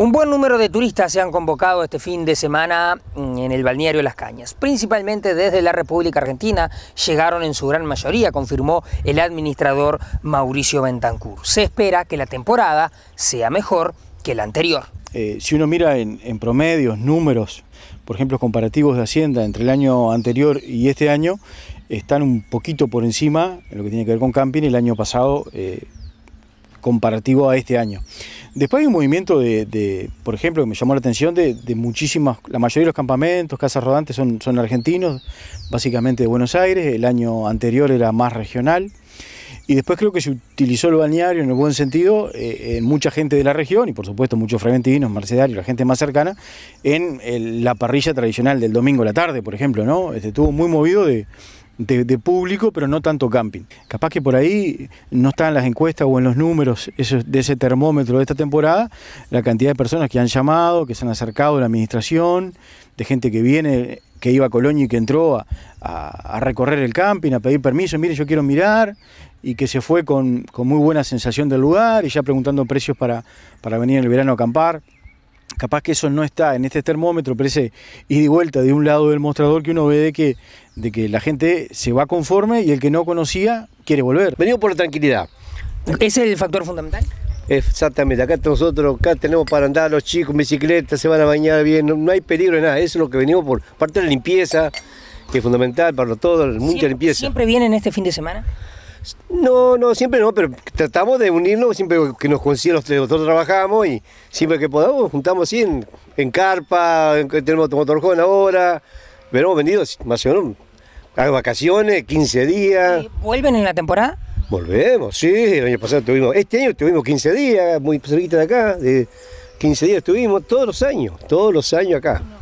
Un buen número de turistas se han convocado este fin de semana mm, en el balneario Las Cañas, principalmente desde la República Argentina, llegaron en su gran mayoría, confirmó el administrador Mauricio Bentancur. Se espera que la temporada sea mejor que la anterior. Eh, si uno mira en, promedios, números, por ejemplo, comparativos de Hacienda entre el año anterior y este año, están un poquito por encima en lo que tiene que ver con camping el año pasado eh, comparativo a este año. Después hay un movimiento de, por ejemplo, que me llamó la atención, de, muchísimas, la mayoría de los campamentos, casas rodantes son, argentinos, básicamente de Buenos Aires, el año anterior era más regional. Y después creo que se utilizó el balneario en el buen sentido eh, en mucha gente de la región y por supuesto muchos freventinos, mercedarios, la gente más cercana, en la parrilla tradicional del domingo a la tarde, por ejemplo, ¿no? Este, estuvo muy movido de, de, público, pero no tanto camping. Capaz que por ahí no están las encuestas o en los números de ese termómetro de esta temporada la cantidad de personas que han llamado, que se han acercado a la administración, de gente que viene, que iba a Colonia y que entró a, recorrer el camping, a pedir permiso, mire, yo quiero mirar, y que se fue con, muy buena sensación del lugar y ya preguntando precios para, venir en el verano a acampar capaz que eso no está en este termómetro, pero ese ida y vuelta de un lado del mostrador que uno ve de que, de que la gente se va conforme y el que no conocía quiere volver. Venimos por la tranquilidad. es el factor fundamental? Exactamente, acá nosotros acá tenemos para andar los chicos, bicicleta, se van a bañar bien, no, hay peligro de nada, eso es lo que venimos por parte de la limpieza, que es fundamental para todo, mucha limpieza. ¿Siempre vienen este fin de semana? No, no, siempre no, pero tratamos de unirnos siempre que nos tres, nosotros trabajamos y siempre que podamos juntamos así en, carpa, en, tenemos motorjón ahora, pero hemos venido más o menos a vacaciones, 15 días. ¿Y ¿Vuelven en la temporada? Volvemos, sí, el año pasado tuvimos, este año tuvimos 15 días, muy cerquita de acá, de 15 días estuvimos, todos los años, todos los años acá.